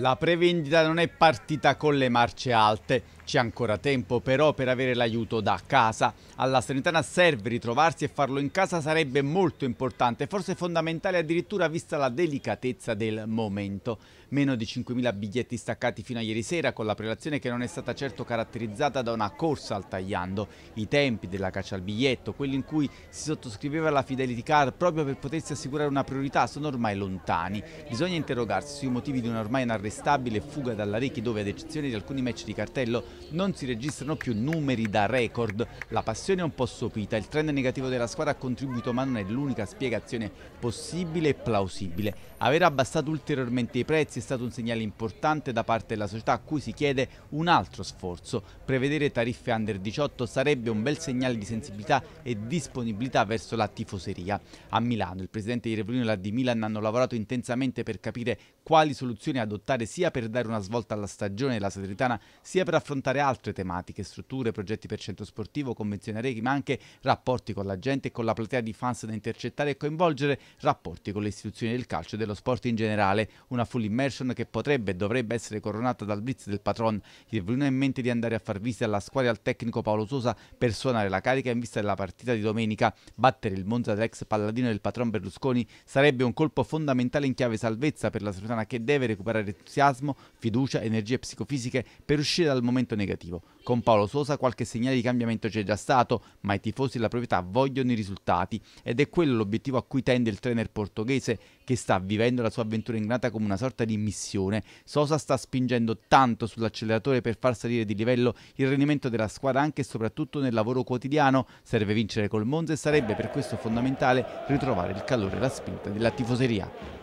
La prevendita non è partita con le marce alte, c'è ancora tempo però per avere l'aiuto da casa. Alla Salernitana serve ritrovarsi e farlo in casa sarebbe molto importante, forse fondamentale addirittura vista la delicatezza del momento. Meno di 5.000 biglietti staccati fino a ieri sera con la prelazione che non è stata certo caratterizzata da una corsa al tagliando. I tempi della caccia al biglietto, quelli in cui si sottoscriveva la Fidelity Car proprio per potersi assicurare una priorità, sono ormai lontani. Bisogna interrogarsi sui motivi di ormai inarrestabile stabile fuga dall'Arechi dove ad eccezione di alcuni match di cartello non si registrano più numeri da record. La passione è un po' sopita, il trend negativo della squadra ha contribuito ma non è l'unica spiegazione possibile e plausibile. Aver abbassato ulteriormente i prezzi è stato un segnale importante da parte della società a cui si chiede un altro sforzo. Prevedere tariffe under 18 sarebbe un bel segnale di sensibilità e disponibilità verso la tifoseria. A Milano il presidente di Reprino e la di Milan hanno lavorato intensamente per capire quali soluzioni adottare adottare sia per dare una svolta alla stagione della Salernitana, sia per affrontare altre tematiche, strutture, progetti per centro sportivo, convenzioni a reti, ma anche rapporti con la gente e con la platea di fans da intercettare e coinvolgere, rapporti con le istituzioni del calcio e dello sport in generale. Una full immersion che potrebbe e dovrebbe essere coronata dal blitz del patron. Gli è venuto in mente di andare a far visita alla squadra e al tecnico Paolo Sosa per suonare la carica in vista della partita di domenica. Battere il Monza dell'ex palladino del patron Berlusconi sarebbe un colpo fondamentale in chiave salvezza per la Salernitana che deve recuperare entusiasmo, fiducia, energie psicofisiche per uscire dal momento negativo. Con Paolo Sosa qualche segnale di cambiamento c'è già stato, ma i tifosi della proprietà vogliono i risultati ed è quello l'obiettivo a cui tende il trainer portoghese che sta vivendo la sua avventura ingrata come una sorta di missione. Sosa sta spingendo tanto sull'acceleratore per far salire di livello il rendimento della squadra anche e soprattutto nel lavoro quotidiano. Serve vincere col Monza e sarebbe per questo fondamentale ritrovare il calore e la spinta della tifoseria.